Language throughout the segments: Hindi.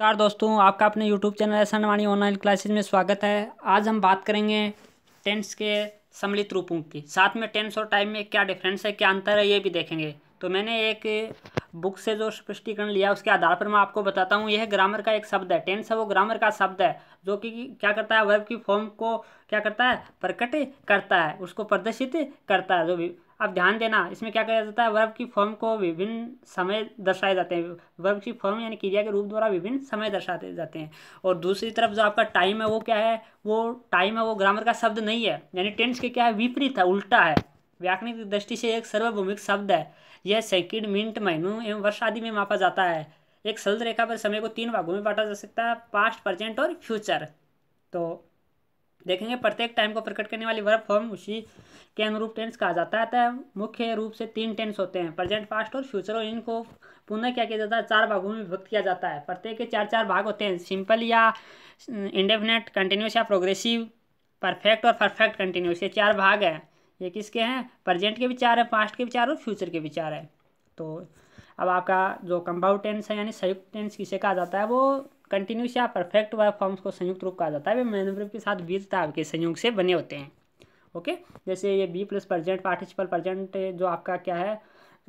नमस्कार दोस्तों आपका अपने YouTube channel S Navani online classes में स्वागत है आज हम बात करेंगे टेंस के सम्मिलित रूपों की साथ में टेंस और टाइम में क्या डिफरेंस है क्या अंतर है ये भी देखेंगे तो मैंने एक बुक से जो स्पष्टीकरण लिया उसके आधार पर मैं आपको बताता हूँ यह ग्रामर का एक शब्द है टेंस है वो ग्रामर का शब्द है जो कि क्या करता है वर्ब की फॉर्म को क्या करता है प्रकट करता है उसको प्रदर्शित करता है जो भी अब ध्यान देना इसमें क्या किया जाता है वर्ब की फॉर्म को विभिन्न समय दर्शाए जाते हैं वर्ब की फॉर्म यानी क्रिया के रूप द्वारा विभिन्न समय दर्शाते जाते हैं और दूसरी तरफ जो आपका टाइम है वो क्या है वो टाइम है वो ग्रामर का शब्द नहीं है यानी टेंस के क्या है विपरीत है उल्टा है व्याकरणिक दृष्टि से एक सर्वभौमिक शब्द है यह सेकेंड मिनट महीनों एवं वर्ष आदि में मापा जाता है एक सल्द रेखा पर समय को तीन भागों में बांटा जा सकता है पास्ट प्रजेंट और फ्यूचर तो देखेंगे प्रत्येक टाइम को प्रकट करने वाली वर्ब फॉर्म उसी के अनुरूप टेंस कहा जाता है मुख्य रूप से तीन टेंस होते हैं प्रेजेंट पास्ट और फ्यूचर और इनको पुनः क्या किया जाता है चार भागों में विभक्त किया जाता है प्रत्येक के चार चार भाग होते हैं सिंपल या इंडेफिनेट कंटिन्यूस या प्रोग्रेसिव परफेक्ट और परफेक्ट कंटिन्यूस ये चार भाग हैं ये किसके हैं प्रजेंट के भी चार हैं पास्ट के भी चार और फ्यूचर के भी चार हैं तो अब आपका जो कंपाउंड टेंस है यानी संयुक्त टेंस किसे कहा जाता है वो कंटिन्यूस या परफेक्ट वर्ब फॉर्म्स को संयुक्त रूप कहा जाता है वे मेन वर्ब के साथ बीज ताब के संयुक्त से बने होते हैं ओके जैसे ये be plus present participle present जो आपका क्या है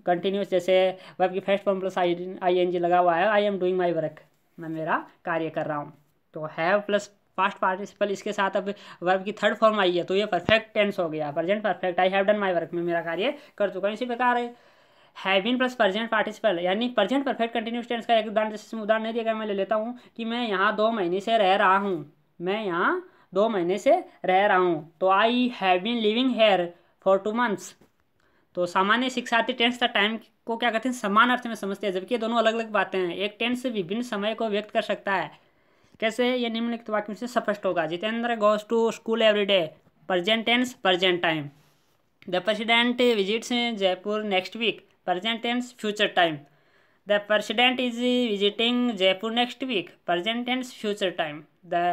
कंटिन्यूस जैसे वर्ब की first form plus I I N G लगा हुआ है I am doing my work मैं मेरा कार्य कर रहा हूँ तो हैव प्लस पास्ट पार्टिसिपल इसके साथ अब वर्ब की थर्ड फॉर्म आई है तो ये परफेक्ट टेंस हो गया present perfect I have done my work में मेरा कार्य कर चुका हूँ इसी प्रकार है have been plus present participle यानी प्रजेंट परफेक्ट कंटिन्यूस टेंस का एक उदाहरण जैसे उदाहरण नहीं दिया गया मैं ले लेता हूँ कि मैं यहाँ दो महीने से रह रहा हूँ मैं यहाँ दो महीने से रह रहा हूँ तो I have been living here for two months तो सामान्य शिक्षार्थी टेंस का टाइम को क्या कहते हैं समान अर्थ में समझते हैं जबकि ये दोनों अलग अलग बातें हैं एक टेंस विभिन्न समय को व्यक्त कर सकता है कैसे ये निम्नलिखित वाक्य से स्पष्ट होगा Jitendra goes to school every day present tense present time the president visits Jaipur next week present tense future time the president is visiting jaipur next week present tense future time the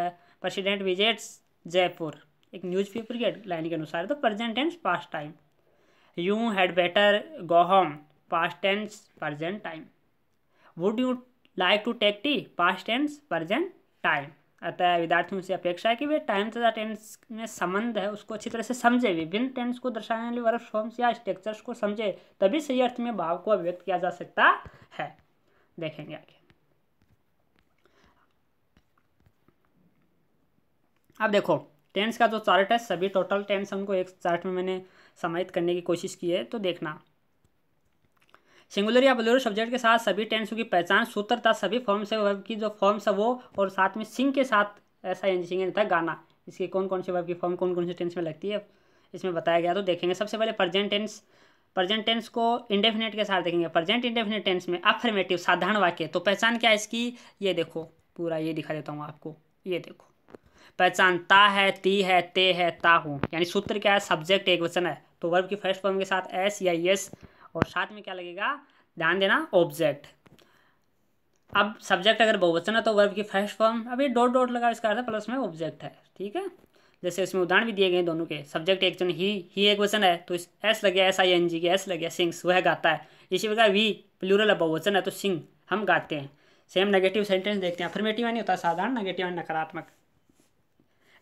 president visits jaipur एक न्यूज़पेपर की लाइन के अनुसार तो present tense past time you had better go home past tense present time would you like to take tea past tense present time अतः विद्यार्थियों से अपेक्षा है कि वे टाइम तथा टेंस में संबंध है उसको अच्छी तरह से समझे विभिन्न टेंस को दर्शाने वाले वर्क फॉर्म्स या स्ट्रक्चर्स को समझे तभी सही अर्थ में भाव को अभिव्यक्त किया जा सकता है देखेंगे आगे अब देखो टेंस का जो चार्ट है सभी टोटल टेंस हमको एक चार्ट में मैंने समाहित करने की कोशिश की है तो देखना सिंगुलर या बोलेरो सब्जेक्ट के साथ सभी टेंसों की पहचान सूत्र था सभी फॉर्म्स है वर्ब की जो फॉर्म्स है वो और साथ में सिंग के साथ ऐसा सिंग था गाना इसके कौन कौन से वर्ब की फॉर्म कौन कौन से टेंस में लगती है इसमें बताया गया तो देखेंगे सबसे पहले प्रजेंट टेंस प्रजेंट टेंस को इंडेफिनेट के साथ देखेंगे प्रजेंट इंडेफिनेट टेंस में अफर्मेटिव साधारण वाक्य तो पहचान क्या है इसकी ये देखो पूरा ये दिखा देता हूँ आपको ये देखो पहचान ता है ती है ते है ता हूँ यानी सूत्र क्या है सब्जेक्ट एक वचन है तो वर्ब की फर्स्ट फॉर्म के साथ एस या यस और साथ में क्या लगेगा ध्यान देना ऑब्जेक्ट अब सब्जेक्ट अगर बहुवचन है तो वर्ब की फर्स्ट फॉर्म अब ये डॉट डॉट लगा इसका अर्थ प्लस में ऑब्जेक्ट है ठीक है जैसे इसमें उदाहरण भी दिए गए दोनों के सब्जेक्ट एक जन ही ही एक वचन है तो एस लग गया एस आई एन जी के एस लग गया सिंग्स वह गाता है इसी प्रकार वी प्लूरल है बहुवचन है तो सिंग हम गाते हैं सेम नेगेटिव सेंटेंस देखते हैं अफर्मेटिव नहीं होता साधारण नेगेटिव नकारात्मक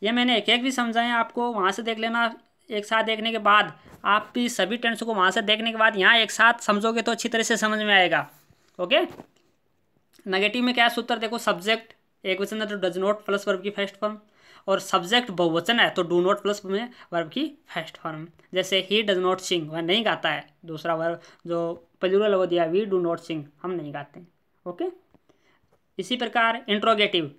यह मैंने एक एक भी समझाएं आपको वहाँ से देख लेना एक साथ देखने के बाद आप भी सभी टेंस को वहाँ से देखने के बाद यहाँ एक साथ समझोगे तो अच्छी तरह से समझ में आएगा ओके नेगेटिव में क्या सूत्र देखो सब्जेक्ट एक वचन है तो डज नॉट प्लस वर्ब की फर्स्ट फॉर्म और सब्जेक्ट बहुवचन है तो डू नॉट प्लस में वर्ब की फर्स्ट फॉर्म जैसे ही डज नॉट सिंग वह नहीं गाता है दूसरा वर्ब जो पजूरल लगो दिया वी डू नॉट सिंग हम नहीं गाते ओके इसी प्रकार इंट्रोगेटिव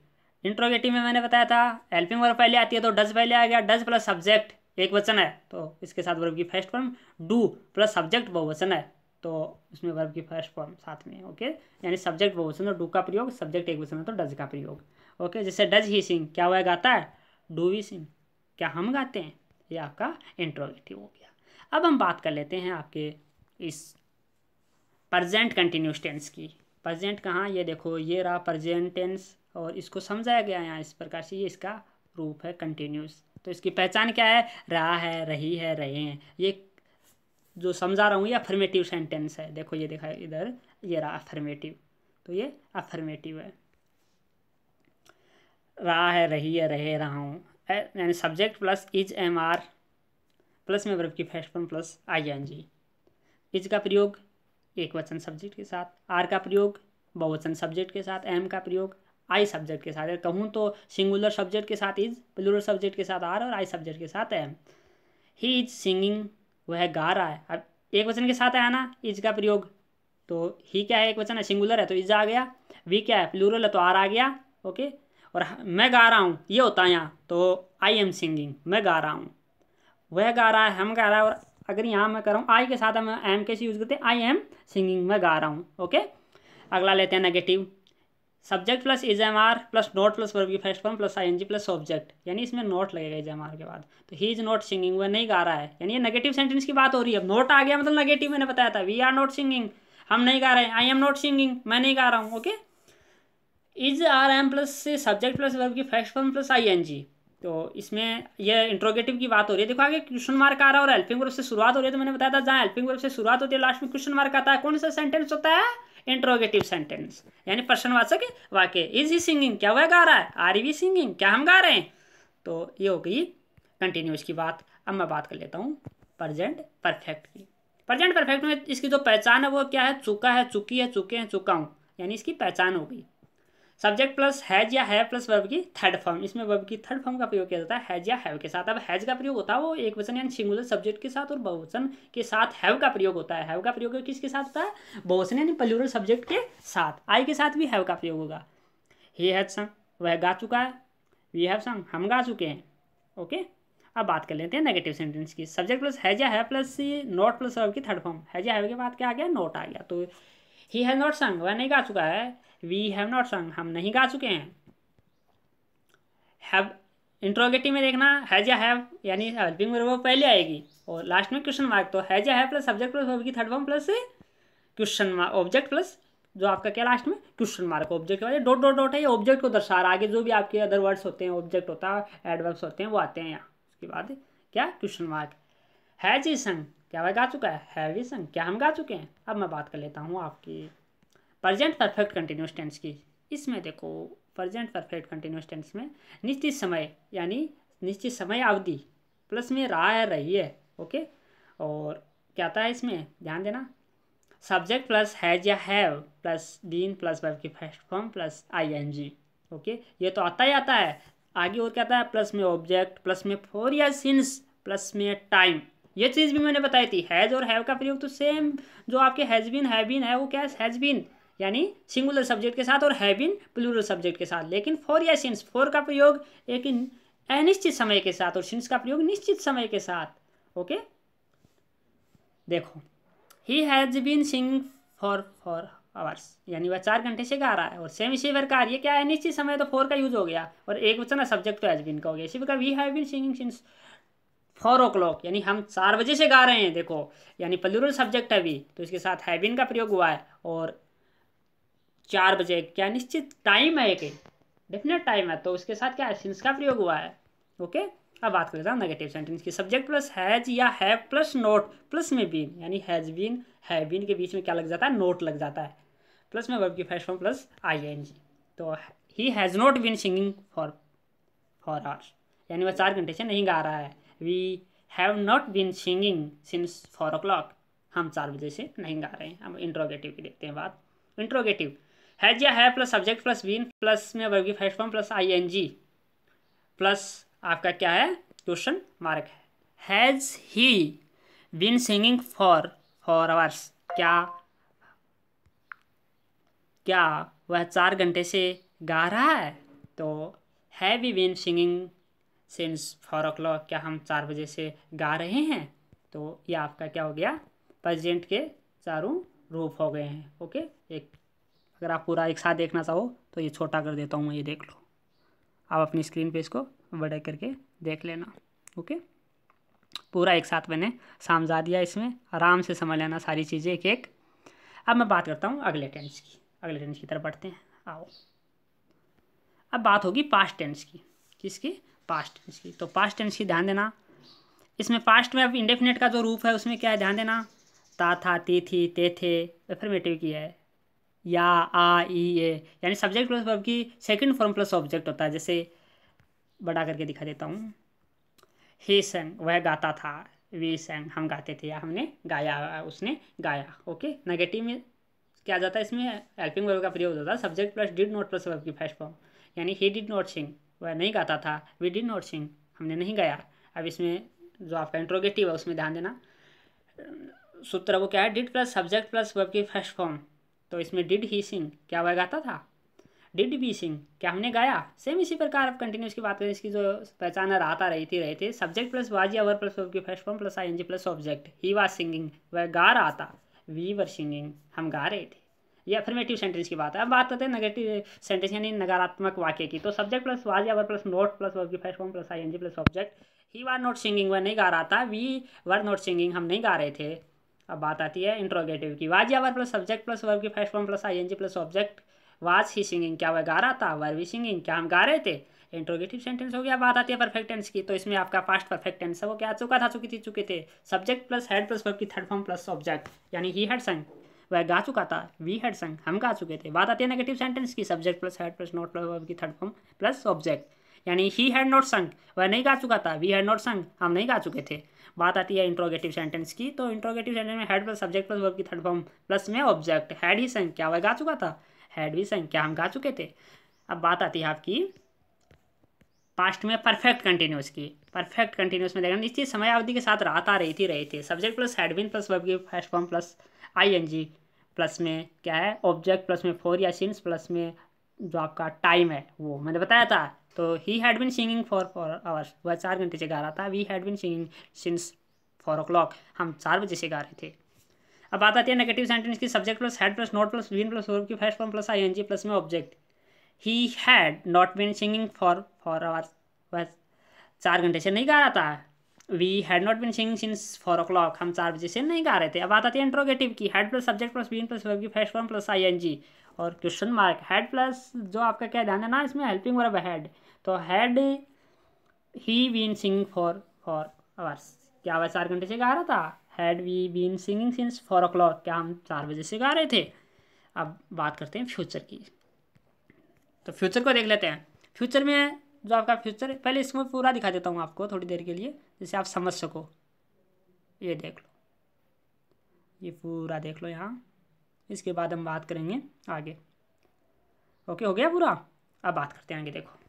इंट्रोगेटिव में मैंने बताया था हेल्पिंग वर्ब पहले आती है तो डज पहले आ गया डज प्लस सब्जेक्ट एक वचन है तो इसके साथ वर्ब की first form do plus subject बहुवचन है तो उसमें वर्ब की फर्स्ट फॉर्म साथ में ओके यानी सब्जेक्ट बहुवचन और डू का प्रयोग सब्जेक्ट एक वचन है तो डज का प्रयोग ओके जैसे डज ही सिंह क्या वह गाता है डू वी सिंह क्या हम गाते हैं ये आपका इंट्रोगेटिव हो गया अब हम बात कर लेते हैं आपके इस प्रजेंट कंटिन्यूस टेंस की प्रजेंट कहाँ ये देखो ये रहा प्रजेंट टेंस और इसको समझाया गया यहाँ इस प्रकार से ये इसका रूप है कंटिन्यूस तो इसकी पहचान क्या है रहा है रही है रहे हैं ये जो समझा रहा हूँ ये अफर्मेटिव सेंटेंस है देखो ये देखा इधर ये रहा अफर्मेटिव तो ये अफर्मेटिव है रहा है रही है रहे रहा हूँ यानी subject plus is am are plus में वर्ब की first form plus I N G is का प्रयोग एक वचन सब्जेक्ट के साथ आर का प्रयोग बहुवचन सब्जेक्ट के साथ एम का प्रयोग आई सब्जेक्ट के साथ अगर कहूँ तो सिंगुलर सब्जेक्ट के साथ इज प्लूरल सब्जेक्ट के साथ आर और आई सब्जेक्ट के साथ एम ही इज सिंगिंग वह गा रहा है अब एक वचन के साथ आया ना इज का प्रयोग तो ही क्या है एक वचन है सिंगुलर है तो इज आ गया वी क्या है प्लूरल है तो आर आ गया ओके और मैं गा रहा हूँ ये होता है यहाँ तो आई एम सिंगिंग मैं गा रहा हूँ वह गा रहा है हम गा रहा है और अगर यहाँ मैं कर रहा हूँ आई के साथ हम एम कैसे यूज़ करते हैं आई एम सिंगिंग मैं गा रहा हूँ ओके अगला लेते हैं negative subject plus is am are plus not plus verb की first form plus I N G plus object यानी इसमें नोट लगेगा इज एम आर के बाद तो ही इज नॉट सिंगिंग वह नहीं गा रहा है यानी ये नेगेटिव सेंटेंस की बात हो रही है अब नोट आ गया मतलब नेगेटिव मैंने बताया था वी आर नॉट सिंगिंग हम नहीं गा रहे हैं आई एम नॉट सिंगिंग मैं नहीं गा रहा हूँ okay is are am plus subject plus verb की first form plus I N G तो इसमें यह इंट्रोगेटिव की बात हो रही है देखो आगे क्वेश्चन मार्क आ रहा है और हेल्पिंग वर्ब से शुरुआत हो रही है तो मैंने बताया था जहाँ हेल्पिंग वर्ब से शुरुआत होती है लास्ट में क्वेश्चन मार्क आता है कौन सा सेंटेंस होता है इंट्रोगेटिव सेंटेंस यानी प्रश्नवाचक वाक्य इज ही सिंगिंग क्या वह गा रहा है आर वी सिंगिंग क्या हम गा रहे हैं तो ये हो गई कंटिन्यूस की बात अब मैं बात कर लेता हूँ प्रजेंट परफेक्ट की प्रजेंट परफेक्ट में इसकी जो पहचान है वो क्या है चुका है चुकी है चुके हैं चुका हूँ यानी इसकी पहचान हो गई सब्जेक्ट प्लस हैज या हैव प्लस वर्ब की थर्ड फॉर्म इसमें वर्ब की थर्ड फॉर्म का प्रयोग किया जाता है हैज या हैव के साथ अब हैज का प्रयोग होता है वो एक वचन यानी सिंगुलर सब्जेक्ट के साथ और बहुवचन के साथ हैव का प्रयोग होता है हैव का प्रयोग किसके साथ होता है बहुवचन यानी प्लूरल सब्जेक्ट के साथ आई के साथ भी हैव का प्रयोग होगा ही हैज संग वह गा चुका है वी हैव संग हम गा चुके हैं ओके अब बात कर लेते हैं नेगेटिव सेंटेंस की सब्जेक्ट प्लस हैज या have plus not plus verb की थर्ड फॉर्म हैज या हैव के बाद क्या आ गया नॉट आ गया तो ही हैज नॉट संग वह नहीं गा चुका है वी हैव नॉट संग हम नहीं गा चुके हैं हैव इंट्रोगेटिव में देखना हैज या हैव यानी हेल्पिंग वर्ब वो पहले आएगी और लास्ट में क्वेश्चन मार्क तो हैज या हैव प्लस सब्जेक्ट प्लस होगी की third form plus question mark object plus जो आपका क्या लास्ट में क्वेश्चन मार्क ऑब्जेक्ट के बाद डॉट डॉट डॉट है ये ऑब्जेक्ट को दर्शा रहा है आगे जो भी आपके अदर वर्ड्स होते हैं ऑब्जेक्ट होता है एडवर्ब्स होते हैं वो आते हैं यहाँ उसके बाद क्या क्वेश्चन मार्क हैज ई संग क्या वह गा चुका है हैवी संग क्या हम गा चुके हैं अब मैं बात कर लेता हूँ आपकी प्रजेंट परफेक्ट कंटिन्यूस टेंस की इसमें देखो प्रजेंट परफेक्ट कंटिन्यूस टेंस में निश्चित समय यानी निश्चित समय अवधि प्लस में रहा है रही है ओके और क्या आता है इसमें ध्यान देना सब्जेक्ट प्लस हैज या have plus been plus verb की first form plus I N G okay ये तो आता ही आता है आगे और क्या आता है प्लस में ऑब्जेक्ट प्लस में फोर या सिंस प्लस में टाइम ये चीज़ भी मैंने बताई थी हैज़ और हैव का प्रयोग तो सेम जो आपके हैज़ बीन हैव बीन है वो क्या हैज़ बीन यानी सिंगुलर सब्जेक्ट के साथ और हैव बिन प्लूरल सब्जेक्ट के साथ लेकिन फोर या सिंस फोर का प्रयोग एक अनिश्चित समय के साथ और सिंस का प्रयोग निश्चित समय के साथ ओके देखो he has been sing for four hours यानी वह चार घंटे से गा रहा है और सेम इसी का ये क्या है निश्चित समय तो फोर का यूज हो गया और एक बच्चा ना सब्जेक्ट तो हैज बीन का हो गया इसी प्रकार we have been singing since four o'clock यानी हम चार बजे से गा रहे हैं देखो यानी प्लूरल सब्जेक्ट है अभी तो इसके साथ हैव बीन का प्रयोग हुआ है और चार बजे क्या निश्चित टाइम है एक डेफिनेट टाइम है तो उसके साथ क्या है सिंस का प्रयोग हुआ है ओके अब बात करता हूँ नेगेटिव सेंटेंस की सब्जेक्ट प्लस हैज या हैव प्लस नोट प्लस में बीन यानी हैज बीन है बीन के बीच में क्या लग जाता है नोट लग जाता है प्लस में वर्ब की first form plus I N G तो he has not been singing for four hours यानी वह चार घंटे से नहीं गा रहा है we have not been singing since four o'clock हम चार बजे से नहीं गा रहे हैं हम इंट्रोगेटिव की देखते हैं बात इंट्रोगेटिव हैज या have plus subject plus been plus में verb first form plus I N G plus आपका क्या है क्वेश्चन मार्क है has he been singing for four hours क्या क्या वह चार घंटे से गा रहा है तो have we been singing since four o'clock क्या हम चार बजे से गा रहे हैं तो ये आपका क्या हो गया प्रेजेंट के चारों रूप हो गए हैं ओके एक अगर आप पूरा एक साथ देखना चाहो तो ये छोटा कर देता हूँ मैं ये देख लो आप अपनी स्क्रीन पे इसको बड़े करके देख लेना ओके पूरा एक साथ मैंने समझा दिया इसमें आराम से समझ लेना सारी चीज़ें एक एक अब मैं बात करता हूँ अगले टेंस की अगले टेंस की तरफ बढ़ते हैं आओ अब बात होगी पास्ट टेंस की किसकी पास्ट टेंस की तो पास्ट टेंस की ध्यान देना इसमें पास्ट में अब इंडेफिनेट का जो रूप है उसमें क्या है ध्यान देना ता था ती थी ते थे एफर्मेटिव की है या आ ई ए यानी सब्जेक्ट प्लस वर्ब की सेकंड फॉर्म प्लस ऑब्जेक्ट होता है जैसे बढ़ा करके दिखा देता हूँ ही संग वह गाता था वी संग हम गाते थे या हमने गाया उसने गाया ओके नेगेटिव में क्या जाता है इसमें हेल्पिंग वर्ब का प्रयोग होता है subject plus did not plus verb की फर्स्ट फॉर्म यानी ही डिड नॉट सिंग वह नहीं गाता था वी डिड नॉट सिंग हमने नहीं गाया अब इसमें जो आपका इंट्रोगेटिव है उसमें ध्यान देना सूत्र वो क्या है did plus subject plus verb की फर्स्ट फॉर्म तो इसमें डिड ही सिंग क्या वह गाता था डिड बी सिंग क्या हमने गाया सेम इसी प्रकार आप कंटिन्यूस की बात करें इसकी जो पहचान है आता रही थी रहे थे subject plus was were plus की first form plus I N G plus object he was singing वह गा रहा था वी वर सिंगिंग हम गा रहे थे या अफर्मेटिव सेंटेंस की बात है अब बात करते हैं नेगेटिव सेंटेंस यानी नकारात्मक वाक्य की तो subject plus was were plus not plus verb की first form plus I N G plus object he were not singing वह नहीं गा रहा था वी वर नॉट सिंगिंग हम नहीं गा रहे थे अब बात आती है इंट्रोगेटिव की वाज या were plus subject plus verb की first form plus I N G plus object was he singing क्या वह गा रहा था वर वी सिंगिंग क्या हम गा रहे थे इंट्रोगेटिव सेंटेंस हो गया बात आती है परफेक्ट टेंस की तो इसमें आपका पास्ट परफेक्ट टेंस है वो क्या चुका था चुकी थी चुके थे subject plus had plus verb की थर्ड फॉर्म प्लस ऑब्जेक्ट यानी ही हेड संग वह गा चुका था वी हेड संग हम गा चुके थे बात आती है नेगेटिव सेंटेंस की subject plus had plus not plus verb की थर्ड फॉर्म प्लस ऑब्जेक्ट यानी ही हैड नॉट संग वह नहीं गा चुका था वी हैड नॉट संग हम नहीं गा चुके थे बात आती है इंट्रोगेटिव सेंटेंस की तो इंट्रोगेटिव सेंटेंस में had plus subject plus verb की थर्ड फॉर्म प्लस में ऑब्जेक्ट हेड ही संख्या वह गा चुका था हेड भी संख्या हम गा चुके थे अब बात आती है आपकी पास्ट में परफेक्ट कंटिन्यूस की परफेक्ट कंटिन्यूस में देखा निश्चित समय अवधि के साथ रात आ रही थी रही थी subject plus had been plus verb की first form plus I N G plus में क्या है ऑब्जेक्ट प्लस में फोर या सिंस प्लस में जो आपका टाइम है वो मैंने बताया था तो he had been singing for four hours वह चार घंटे से गा रहा था we had been singing since four o'clock हम चार बजे से गा रहे थे अब बात आती है नेगेटिव सेंटेंस की subject plus had plus not plus been plus verb की first form plus I N G plus में object he had not been singing for four hours वह चार घंटे से नहीं गा रहा था we had not been singing since four o'clock हम चार बजे से नहीं गा रहे थे अब बात आती है इंट्रोगेटिव की had plus subject plus been plus verb की first form plus I N G और क्वेश्चन मार्क हेड प्लस जो आपका क्या ध्यान देना इसमें हेल्पिंग वर्ब हेड तो had he been singing for four hours क्या वह चार घंटे से गा रहा था had we been singing since four o'clock क्या हम चार बजे से गा रहे थे अब बात करते हैं फ्यूचर की तो फ्यूचर को देख लेते हैं फ्यूचर में जो आपका फ्यूचर पहले इसमें पूरा दिखा देता हूँ आपको थोड़ी देर के लिए जिससे आप समझ सको ये देख लो ये पूरा देख लो यहाँ इसके बाद हम बात करेंगे आगे ओके हो गया पूरा अब बात करते हैं आगे देखो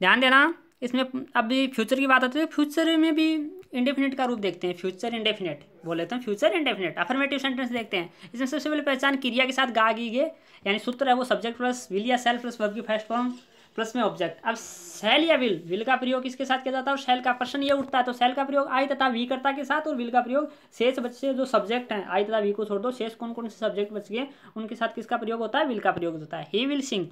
ध्यान देना इसमें अब भी फ्यूचर की बात आती है फ्यूचर तो में भी इंडेफिनेट का रूप देखते हैं फ्यूचर इंडेफिनेट बोल लेते हैं फ्यूचर इंडेफिनेट अफर्मेटिव सेंटेंस देखते हैं इसमें सबसे पहले पहचान क्रिया के साथ गागी गी यानी सूत्र है वो सब्जेक्ट प्लस विल या सेल्फ प्लस वर्ग की फर्स्ट फॉर्म प्लस में ऑब्जेक्ट अब सेल या विल विल का प्रयोग किसके साथ किया जाता है और सेल का प्रश्न ये उठता है तो सेल का प्रयोग आई तथा वी करता के साथ और विल का प्रयोग शेष बच्चे जो सब्जेक्ट हैं आई तथा वी को छोड़ दो शेष कौन कौन से सब्जेक्ट बच गए उनके साथ किसका प्रयोग होता है विल का प्रयोग होता है ही विल सिंग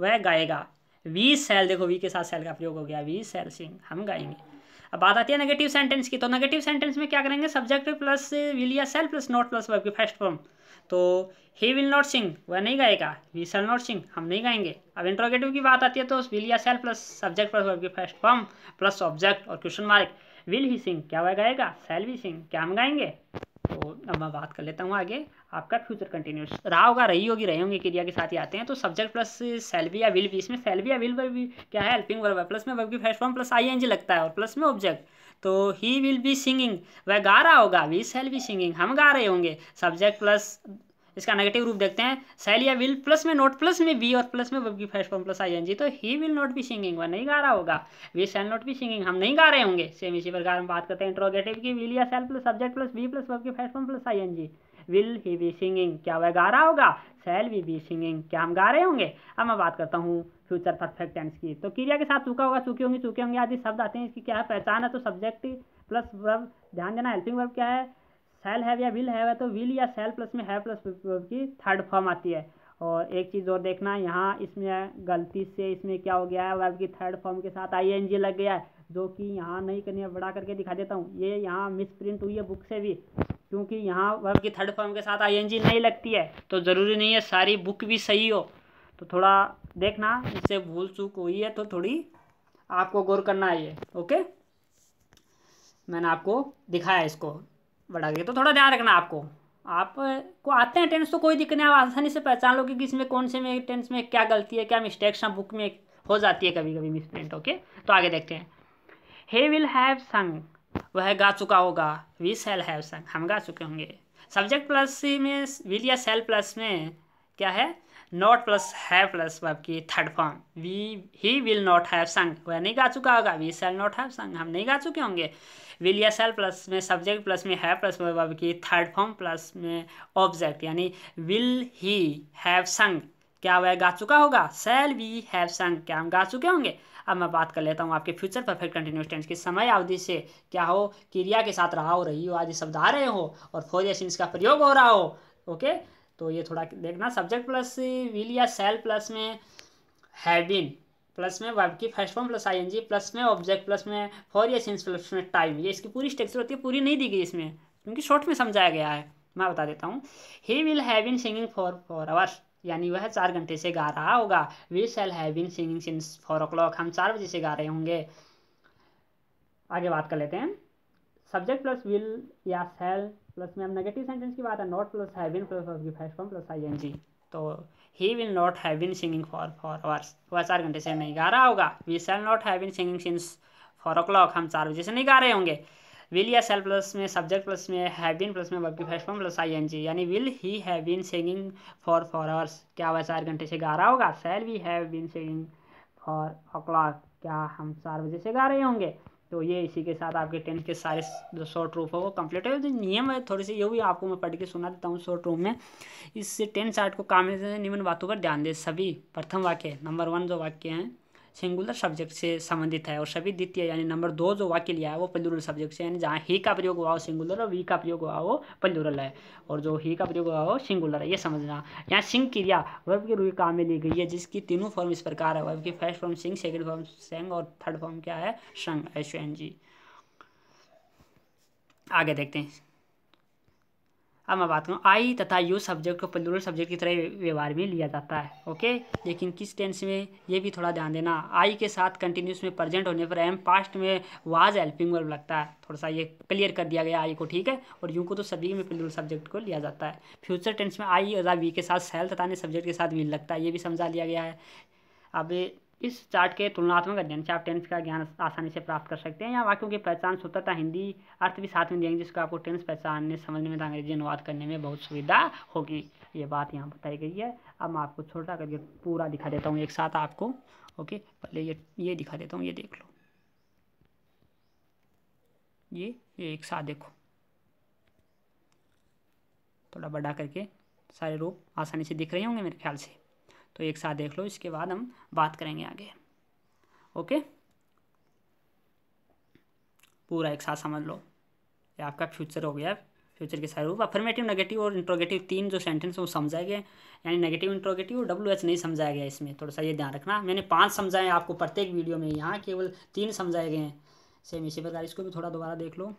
वह गाएगा वी सेल देखो वी के साथ सेल का प्रयोग हो गया वी सेल सिंग हम गाएंगे अब बात आती है नेगेटिव सेंटेंस की तो नेगेटिव सेंटेंस में क्या करेंगे सब्जेक्ट प्लस विल या shall plus not plus verb की फर्स्ट फॉर्म तो ही विल नॉट सिंग वह नहीं गाएगा वी सेल नॉट सिंग हम नहीं गाएंगे अब इंट्रोगेटिव की बात आती है तो विल या shall plus subject plus verb की फर्स्ट फॉर्म प्लस ऑब्जेक्ट और question mark will he sing क्या वह गाएगा सेल वी सिंग क्या हम गाएंगे तो अब मैं बात कर लेता हूँ आगे आपका फ्यूचर कंटिन्यूस रहा होगा रही होगी रहे होंगे क्रिया के साथ ही आते हैं तो सब्जेक्ट प्लस सेल्वी या विल भी इसमें सेल्वी या विल भी क्या है हेल्पिंग वर्ब है प्लस में वर्ब की first form plus I N G लगता है और प्लस में ऑब्जेक्ट तो ही विल बी सिंगिंग वह गा रहा होगा वी सेल बी सिंगिंग हम गा रहे होंगे सब्जेक्ट प्लस इसका नेगेटिव रूप देखते हैं सैलिया या विल प्लस में नोट प्लस में बी और प्लस में बब की first form plus I N G तो he will not be singing वह नहीं गा रहा होगा we shall not be singing हम नहीं गा रहे होंगे सेम इसी प्रकार हम बात करते हैं इंट्रोगेटिव की विल या shall plus subject plus be plus verb की first form plus I N G will he be singing क्या वह गा रहा होगा सेल वी बी सिंगिंग क्या हम गा रहे होंगे अब मैं बात करता हूँ फ्यूचर परफेक्ट टेंस की तो क्रिया के साथ चुका होगा चुकी होंगी चुके होंगे आदि शब्द आते हैं इसकी क्या है पहचान है तो सब्जेक्ट प्लस वर्ब ध्यान देना हेल्पिंग वर्ब क्या है सेल हैव या विल हैव है तो विल या सेल प्लस में हैव प्लस की थर्ड फॉर्म आती है और एक चीज़ और देखना यहाँ इसमें गलती से इसमें क्या हो गया है वर्ब की थर्ड फॉर्म के साथ आई एन जी लग गया है जो कि यहाँ नहीं करनी है बढ़ा करके दिखा देता हूँ ये यहाँ मिस प्रिंट हुई है बुक से भी क्योंकि यहाँ वर्ब की थर्ड फॉर्म के साथ आई एन जी नहीं लगती है तो ज़रूरी नहीं है सारी बुक भी सही हो तो थोड़ा देखना इससे भूल चूक हुई है तो थोड़ी आपको गौर करना है ये ओके मैंने आपको दिखाया इसको बढ़ा गया तो थोड़ा ध्यान रखना आपको आप को आते हैं टेंस तो कोई दिक्कत नहीं आप आसानी से पहचान लो कि इसमें कौन से में टेंस में क्या गलती है क्या मिस्टेक्स हैं बुक में हो जाती है कभी कभी मिसप्रिंट ओके तो आगे देखते हैं हे विल हैव संग वह गा चुका होगा वी सेल हैव संग हम गा चुके होंगे सब्जेक्ट प्लस में विल या सेल प्लस में क्या है not plus have plus verb की third form we he will not have sung वह नहीं गा चुका होगा वी सेल नॉट हैव संग हम नहीं गा चुके होंगे विल या एल प्लस में सब्जेक्ट प्लस में है प्लस में की थर्ड फॉर्म प्लस में ऑब्जेक्ट यानी विल ही हैव संग क्या वह गा चुका होगा सेल वी हैव संग क्या हम गा चुके होंगे अब मैं बात कर लेता हूँ आपके फ्यूचर परफेक्ट कंटिन्यूस टेंस की समय अवधि से क्या हो क्रिया के साथ रहा हो रही हो आदि शब्द आ रहे हो और फोर या का प्रयोग हो रहा हो ओके तो ये थोड़ा देखना सब्जेक्ट प्लस विल या सेल प्लस में हैव बीन प्लस में वर्ब की first form plus I N G plus में ऑब्जेक्ट प्लस में फॉर या सेंस प्लस में टाइम ये इसकी पूरी स्ट्रक्चर होती है पूरी नहीं दी गई इसमें क्योंकि शॉर्ट में समझाया गया है मैं बता देता हूँ he will have been singing for four hours यानी वह चार घंटे से गा रहा होगा we shall have been singing since four o'clock हम चार बजे से गा रहे होंगे आगे बात कर लेते हैं सब्जेक्ट प्लस विल या सेल प्लस में हम नेगेटिव सेंटेंस की बात है not plus have been plus of first form plus I N G तो he will not have been singing for four hours वह चार घंटे से नहीं गा रहा होगा we shall not have been singing since four o'clock हम चार बजे से नहीं गा रहे होंगे विल या सेल प्लस में सब्जेक्ट प्लस में हैव बिन प्लस में verb first form plus I N G यानी will he have been singing for four hours क्या वह चार घंटे से गा रहा होगा shall we have been singing for o'clock क्या हम चार बजे से गा रहे होंगे तो ये इसी के साथ आपके टेंथ के सारे जो शॉर्ट रूफ है वो कंप्लीट है जो नियम है थोड़ी सी ये भी आपको मैं पढ़ के सुना देता हूँ शॉर्ट रूफ में इससे टेंथ चार्ट को काम निम्न बातों पर ध्यान दें सभी प्रथम वाक्य नंबर वन जो वाक्य हैं सिंगुलर सब्जेक्ट से संबंधित है और सभी द्वितीय यानी नंबर दो जो वाक्य लिया है वो प्लूरल सब्जेक्ट से यानी जहाँ ही का प्रयोग हुआ हो सिंगुलर और वी का प्रयोग हुआ हो प्लूरल है और जो ही का प्रयोग हुआ हो सिंगुलर है ये समझना यहाँ सिंह क्रिया वर्ब के रूप काम में ली गई है जिसकी तीनों फॉर्म इस प्रकार है वर्ब की first form sing second form sang और थर्ड फॉर्म क्या है संग एस एन जी आगे देखते हैं अब मैं बात करूँ आई तथा यू सब्जेक्ट को प्लूरल सब्जेक्ट की तरह व्यवहार में लिया जाता है ओके लेकिन किस टेंस में ये भी थोड़ा ध्यान देना आई के साथ कंटिन्यूस में प्रेजेंट होने पर एम पास्ट में वाज हेल्पिंग वर्ब लगता है थोड़ा सा ये क्लियर कर दिया गया आई को ठीक है और यू को तो सभी में प्लूरल सब्जेक्ट को लिया जाता है फ्यूचर टेंस में आई तथा वी के साथ सेल तथा सब्जेक्ट के साथ मिल लगता है ये भी समझा लिया गया है अब इस चार्ट के तुलनात्मक अध्ययन से आप टेंस का ज्ञान आसानी से प्राप्त कर सकते हैं या वाक्यों की पहचान स्वतः हिंदी अर्थ भी साथ में देंगे जिसको आपको टेंस पहचानने समझने में अंग्रेजी अनुवाद करने में बहुत सुविधा होगी ये बात यहाँ बताई गई है अब मैं आपको छोटा करके पूरा दिखा देता हूँ एक साथ आपको ओके पहले ये ये दिखा देता हूँ ये देख लो ये ये एक साथ देखो थोड़ा बड़ा करके सारे रूप आसानी से दिख रहे होंगे मेरे ख्याल से तो एक साथ देख लो इसके बाद हम बात करेंगे आगे ओके पूरा एक साथ समझ लो ये आपका फ्यूचर हो गया फ्यूचर के सारे रूप अफर्मेटिव नेगेटिव और इंट्रोगेटिव तीन जो सेंटेंस हैं वो समझाए गए यानी नेगेटिव इंट्रोगेटिव और डब्ल्यू एच नहीं समझाया गया इसमें थोड़ा सा ये ध्यान रखना मैंने पांच समझाए आपको प्रत्येक वीडियो में यहाँ केवल तीन समझाए गए हैं सेम इसी प्रकार इसको भी थोड़ा दोबारा देख लो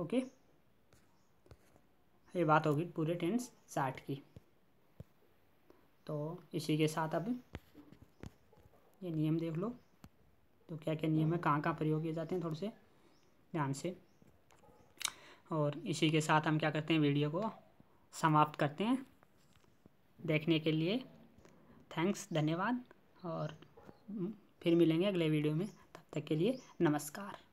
ओके ये बात होगी पूरे टेंस साठ की तो इसी के साथ अब ये नियम देख लो तो क्या क्या नियम है कहाँ कहाँ प्रयोग किए जाते हैं थोड़े से ध्यान से और इसी के साथ हम क्या करते हैं वीडियो को समाप्त करते हैं देखने के लिए थैंक्स धन्यवाद और फिर मिलेंगे अगले वीडियो में तब तक के लिए नमस्कार